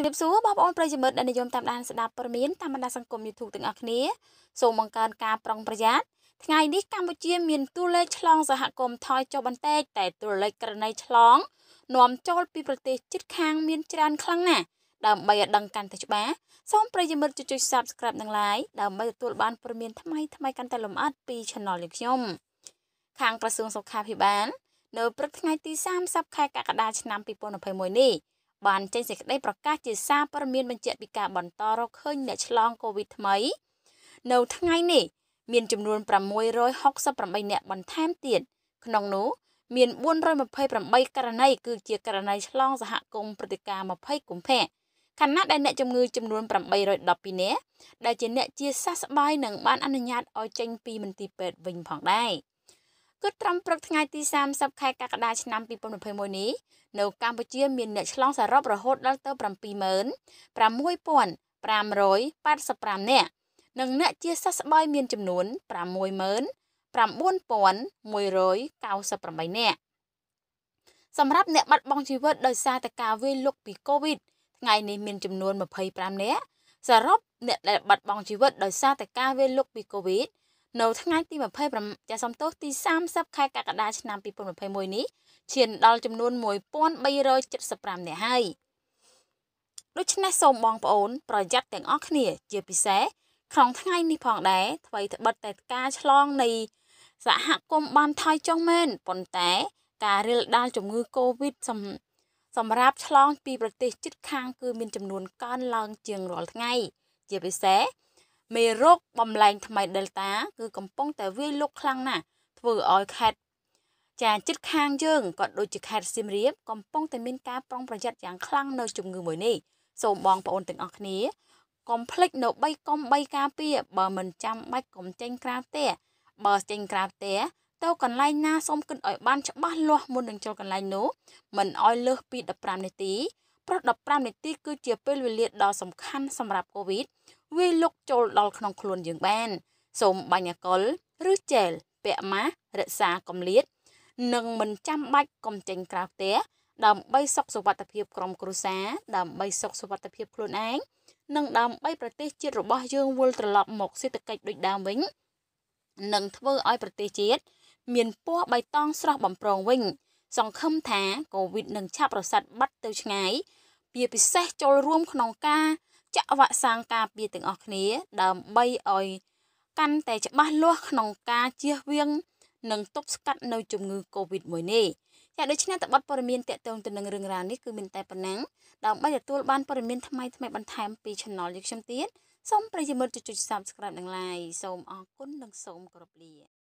ជំរាបសួរបងប្អូនប្រិយមិត្តដែលនិយមតាមដានស្ដាប់ព័ត៌មានតាមបណ្ដាសង្គម YouTube ទាំងអស់គ្នាសូមបង្កើនការប្រុងប្រយ័ត្នថ្ងៃនេះកម្ពុជាមានតួលេខឆ្លងសហគមន៍ថយចុះបន្តិចតែតួលេខករណីឆ្លងនាំចូលពីប្រទេសជិតខាងមានច្រើនខ្លាំងណាស់ដើម្បីឲ្យដឹងកាន់តែច្បាស់សូមប្រិយមិត្តជួយចុច Subscribe និង Like ដើម្បីទទួលបានព័ត៌មានថ្មីថ្មីកាន់តែលម្អិតពី Channel របស់ខ្ញុំខាងក្រសួងសុខាភិបាលនៅព្រឹកថ្ងៃទី30ខែកក្កដាឆ្នាំ2021នេះបានចេញសេចក្តីប្រកាសជាសារព័ត៌មានបញ្ជាក់ពីការបន្តរកឃើញអ្នកឆ្លងកូវីដថ្មីនៅថ្ងៃនេះ មាន ចំនួន668អ្នកបន្ថែមទៀតក្នុងនោះមាន428ករណីគឺជាករណីឆ្លង សហគមន៍ព្រឹត្តិការណ៍20កុម្ភៈខណៈដែលអ្នកជំងឺចំនួន812នាក់ដែលជាអ្នកជាសះស្បើយនិងបានអនុញ្ញាតឲ្យចេញពីមន្ទីរពេទ្យវិញផងដែរ។គឺត្រឹមព្រឹកថ្ងៃទី30ខែកក្កដាឆ្នាំ2021នេះនៅកម្ពុជាមានអ្នកឆ្លងសរុបរហូតដល់ទៅ76585នាក់និងអ្នកជាសះស្បើយមានចំនួន69198នាក់សម្រាប់អ្នកបាត់បង់ជីវិតដោយសារតែការវាយលុកពី COVID ថ្ងៃនេះមានចំនួន25នាក់សរុបអ្នកដែលបាត់បង់ជីវិតដោយសារតែការវាយលុកពី COVID នៅថ្ងៃទី25ចាសំទោសទី30ខែកក្កដាឆ្នាំ2021នេះឈានដល់ចំនួន1375នាក់ហើយដូច្នេះសូមបងប្អូន ប្រយ័ត្នទាំងអស់គ្នា ជាពិសេសក្នុងថ្ងៃនេះផងដែរអ្វីត្បិតតែការឆ្លងនៃសហគមន៍បានថយចុះមែនប៉ុន្តែ ការរាលដាលជំងឺ Covid សម្រាប់ឆ្លង ពីប្រទេស ជិតខាងគឺមាន ចំនួនកើនឡើងជាងរាល់ថ្ងៃ ជាពិសេសមេរោគបំលែងថ្មី Delta គឺកំពុងតែវាយលុកខ្លាំងណាស់ធ្វើឲ្យខេត្តចាជិតខាងយើងក៏ដូចជាខេត្តសៀមរាប កំពុងតែមានការប្រុងប្រយ័ត្នយ៉ាងខ្លាំងនៅជំងឺមួយនេះសូមបងប្អូនទាំងអស់គ្នាកុំភ្លេចនៅ3កុំ3ការពារបើមិនចាំបាច់កុំចេញក្រៅផ្ទះបើចេញក្រៅផ្ទះទៅកន្លែងណាសូមគិតឲ្យបានច្បាស់លាស់មុននឹងចូលកន្លែងនោះមិនឲ្យលើសពី15នាទីព្រោះ15នាទីគឺជាពេលវេលាដ៏សំខាន់សម្រាប់កូវីដវាយលុកចូលដល់ក្នុងខ្លួនយើងបានសូមបាញ់អកុលឬជែលពាក់ម៉ាស់រក្សាកម្លៀតនិងមិនចាំបាច់កំចេញក្រៅផ្ទះដើម្បីសុខសុវត្ថិភាពក្រុមគ្រួសារដើម្បីសុខសុវត្ថិភាពខ្លួនឯងនិងដើម្បីប្រទេសជាតិរបស់យើងវិលត្រឡប់ មកសេដ្ឋកិច្ចដូចដើមវិញនិងធ្វើឲ្យប្រទេសជាតិមានពណ៌បៃតងស្រស់បំព្រងវិញ សង្ឃឹមថាកូវីដនឹងឆាប់រសាត់បាត់ទៅឆ្ងាយជាពិសេសចូលរួមក្នុងការចាក់វ៉ាក់សាំងការពារទាំងអស់គ្នាដើម្បីឲ្យកាន់តែច្បាស់លាស់ក្នុងការជៀសវាងនិងទប់ស្កាត់នៅជំងឺ Covid-19 នេះចាដូច្នេះតបព័ត៌មានតកតងទៅនឹងរឿងរ៉ាវនេះគឺមានតែប៉ុណ្ណឹងដើម្បីទទួលបានព័ត៌មានថ្មីថ្មីបន្ថែមពី Channel យើងខ្ញុំទៀតសូមប្រិយមិត្តចុច Subscribe និង Like សូមអរគុណនិងសូមគោរពលា